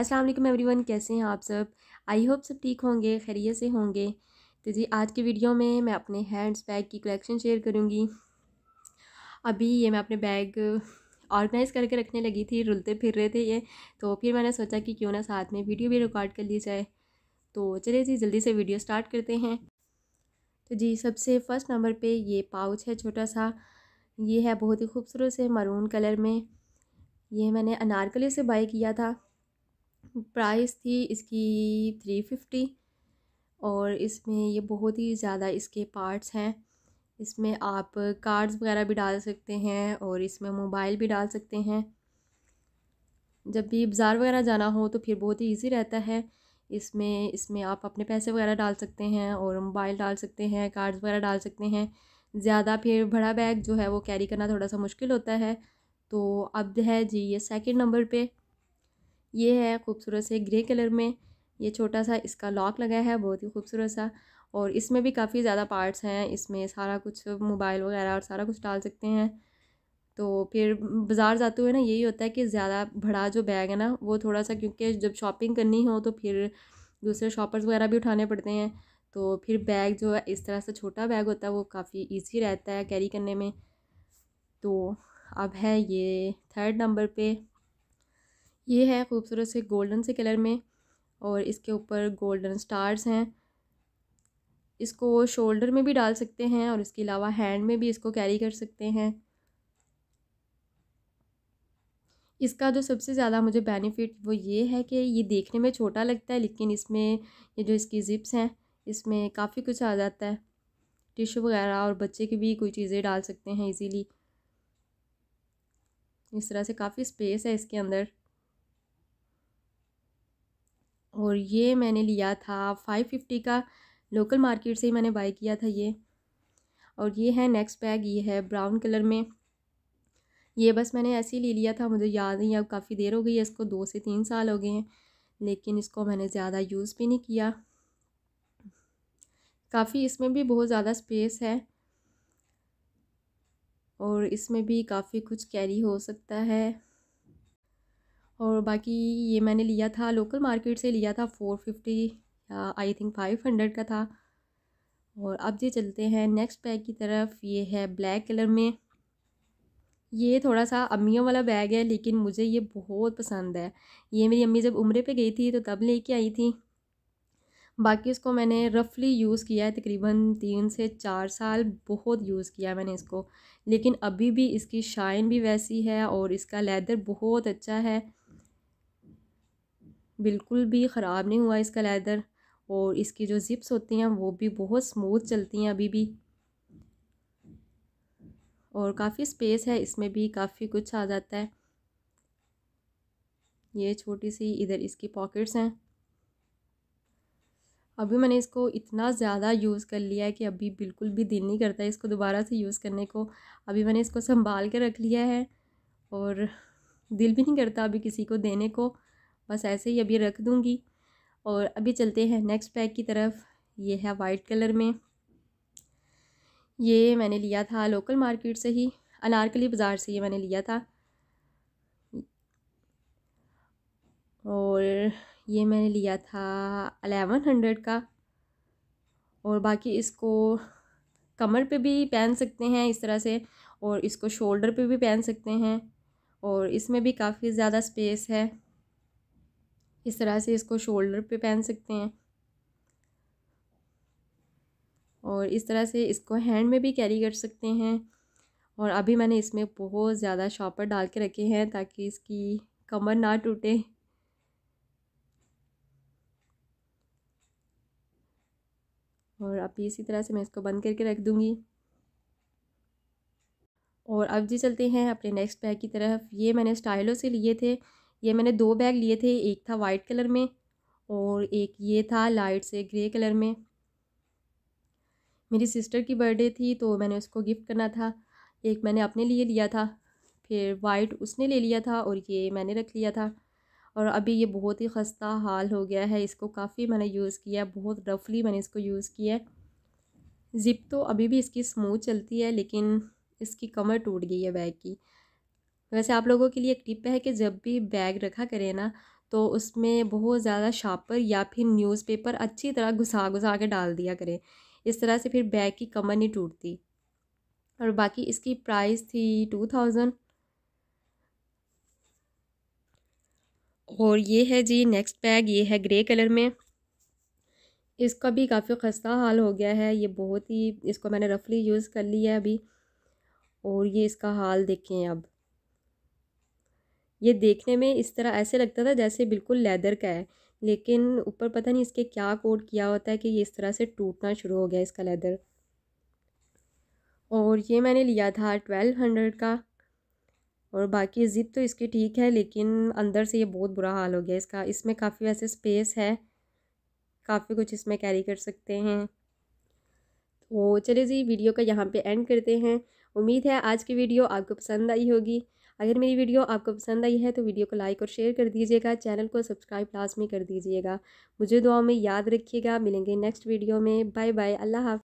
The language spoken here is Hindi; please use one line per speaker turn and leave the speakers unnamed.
अस्सलाम वालेकुम एवरीवन कैसे हैं आप सब आई होप सब ठीक होंगे खैरियत से होंगे तो जी आज की वीडियो में मैं अपने हैंड्स बैग की कलेक्शन शेयर करूँगी अभी ये मैं अपने बैग ऑर्गेनाइज़ करके रखने लगी थी रुलते फिर रहे थे ये तो फिर मैंने सोचा कि क्यों ना साथ में वीडियो भी रिकॉर्ड कर ली जाए तो चलिए जी जल्दी से वीडियो स्टार्ट करते हैं तो जी सबसे फ़र्स्ट नंबर पर ये पाउच है छोटा सा ये है बहुत ही खूबसूरत से मरून कलर में ये मैंने अनारकली से बाई किया था प्राइस थी इसकी थ्री फिफ्टी और इसमें ये बहुत ही ज़्यादा इसके पार्ट्स हैं इसमें आप कार्ड्स वगैरह भी डाल सकते हैं और इसमें मोबाइल भी डाल सकते हैं जब भी बाज़ार वगैरह जाना हो तो फिर बहुत ही ईजी रहता है इसमें इसमें आप अपने पैसे वगैरह डाल सकते हैं और मोबाइल डाल सकते हैं कार्ड्स वगैरह डाल सकते हैं ज़्यादा फिर बड़ा बैग जो है वो कैरी करना थोड़ा सा मुश्किल होता है तो अब है जी ये सेकंड नंबर पे ये है खूबसूरत से ग्रे कलर में ये छोटा सा इसका लॉक लगा है बहुत ही खूबसूरत सा और इसमें भी काफ़ी ज़्यादा पार्ट्स हैं इसमें सारा कुछ मोबाइल वगैरह और सारा कुछ डाल सकते हैं तो फिर बाज़ार जाते हुए ना यही होता है कि ज़्यादा बड़ा जो बैग है ना वो थोड़ा सा क्योंकि जब शॉपिंग करनी हो तो फिर दूसरे शॉपर्स वगैरह भी उठाने पड़ते हैं तो फिर बैग जो है इस तरह से छोटा बैग होता है वो काफ़ी ईजी रहता है कैरी करने में तो अब है ये थर्ड नंबर पर ये है खूबसूरत से गोल्डन से कलर में और इसके ऊपर गोल्डन स्टार्स हैं इसको शोल्डर में भी डाल सकते हैं और इसके अलावा हैंड में भी इसको कैरी कर सकते हैं इसका जो सबसे ज़्यादा मुझे बेनिफिट वो ये है कि ये देखने में छोटा लगता है लेकिन इसमें ये जो इसकी ज़िप्स हैं इसमें काफ़ी कुछ आ जाता है टिशू वगैरह और बच्चे की भी कोई चीज़ें डाल सकते हैं इजीली इस तरह से काफ़ी स्पेस है इसके अंदर और ये मैंने लिया था फाइव फिफ्टी का लोकल मार्केट से ही मैंने बाई किया था ये और ये है नेक्स्ट बैग ये है ब्राउन कलर में ये बस मैंने ऐसे ही ले लिया था मुझे याद नहीं अब काफ़ी देर हो गई है इसको दो से तीन साल हो गए हैं लेकिन इसको मैंने ज़्यादा यूज़ भी नहीं किया काफ़ी इसमें भी बहुत ज़्यादा स्पेस है और इसमें भी काफ़ी कुछ कैरी हो सकता है और बाकी ये मैंने लिया था लोकल मार्केट से लिया था four fifty I think five hundred का था और अब ये चलते हैं नेक्स्ट बैग की तरफ ये है ब्लैक कलर में ये थोड़ा सा अम्मियों वाला बैग है लेकिन मुझे ये बहुत पसंद है ये मेरी अम्मी जब उम्र पे गई थी तो तब लेके आई थी बाकी इसको मैंने रफली यूज़ किया है तकरीबन तीन से चार साल बहुत यूज़ किया मैंने इसको लेकिन अभी भी इसकी शाइन भी वैसी है और इसका लेदर बहुत अच्छा है बिल्कुल भी ख़राब नहीं हुआ इसका लैदर और इसकी जो ज़िप्स होती हैं वो भी बहुत स्मूथ चलती हैं अभी भी और काफ़ी स्पेस है इसमें भी काफ़ी कुछ आ जाता है ये छोटी सी इधर इसकी पॉकेट्स हैं अभी मैंने इसको इतना ज़्यादा यूज़ कर लिया है कि अभी बिल्कुल भी दिल नहीं करता इसको दोबारा से यूज़ करने को अभी मैंने इसको संभाल के रख लिया है और दिल भी नहीं करता अभी किसी को देने को बस ऐसे ही अभी रख दूँगी और अभी चलते हैं नेक्स्ट बैग की तरफ ये है वाइट कलर में ये मैंने लिया था लोकल मार्केट से ही अनारकली बाज़ार से ये मैंने लिया था और ये मैंने लिया था अलेवन हंड्रेड का और बाकी इसको कमर पे भी पहन सकते हैं इस तरह से और इसको शोल्डर पे भी पहन सकते हैं और इसमें भी काफ़ी ज़्यादा स्पेस है इस तरह से इसको शोल्डर पे पहन सकते हैं और इस तरह से इसको हैंड में भी कैरी कर सकते हैं और अभी मैंने इसमें बहुत ज़्यादा शॉपर डाल के रखे हैं ताकि इसकी कमर ना टूटे और अभी इसी तरह से मैं इसको बंद करके रख दूँगी और अब जी चलते हैं अपने नेक्स्ट बैग की तरफ ये मैंने स्टाइलों से लिए थे ये मैंने दो बैग लिए थे एक था वाइट कलर में और एक ये था लाइट से ग्रे कलर में मेरी सिस्टर की बर्थडे थी तो मैंने उसको गिफ्ट करना था एक मैंने अपने लिए लिया था फिर वाइट उसने ले लिया था और ये मैंने रख लिया था और अभी ये बहुत ही खस्ता हाल हो गया है इसको काफ़ी मैंने यूज़ किया बहुत रफली मैंने इसको यूज़ किया ज़िप तो अभी भी इसकी स्मूथ चलती है लेकिन इसकी कमर टूट गई है बैग की तो वैसे आप लोगों के लिए एक टिप है कि जब भी बैग रखा करें ना तो उसमें बहुत ज़्यादा शापर या फिर न्यूज़पेपर अच्छी तरह घुसा घुसा के डाल दिया करें इस तरह से फिर बैग की कमर नहीं टूटती और बाकी इसकी प्राइस थी टू थाउजेंड और ये है जी नेक्स्ट बैग ये है ग्रे कलर में इसका भी काफ़ी खस्ता हाल हो गया है ये बहुत ही इसको मैंने रफली यूज़ कर लिया है अभी और ये इसका हाल देखें अब ये देखने में इस तरह ऐसे लगता था जैसे बिल्कुल लेदर का है लेकिन ऊपर पता नहीं इसके क्या कोड किया होता है कि ये इस तरह से टूटना शुरू हो गया इसका लेदर और ये मैंने लिया था ट्वेल्व हंड्रेड का और बाकी ज़िप तो इसकी ठीक है लेकिन अंदर से ये बहुत बुरा हाल हो गया इसका इसमें काफ़ी वैसे स्पेस है काफ़ी कुछ इसमें कैरी कर सकते हैं तो चलिए जी वीडियो का यहाँ पे एंड करते हैं उम्मीद है आज की वीडियो आपको पसंद आई होगी अगर मेरी वीडियो आपको पसंद आई है तो वीडियो को लाइक और शेयर कर दीजिएगा चैनल को सब्सक्राइब लाजमी कर दीजिएगा मुझे दुआ में याद रखिएगा मिलेंगे नेक्स्ट वीडियो में बाय बाय अल्लाह हाफ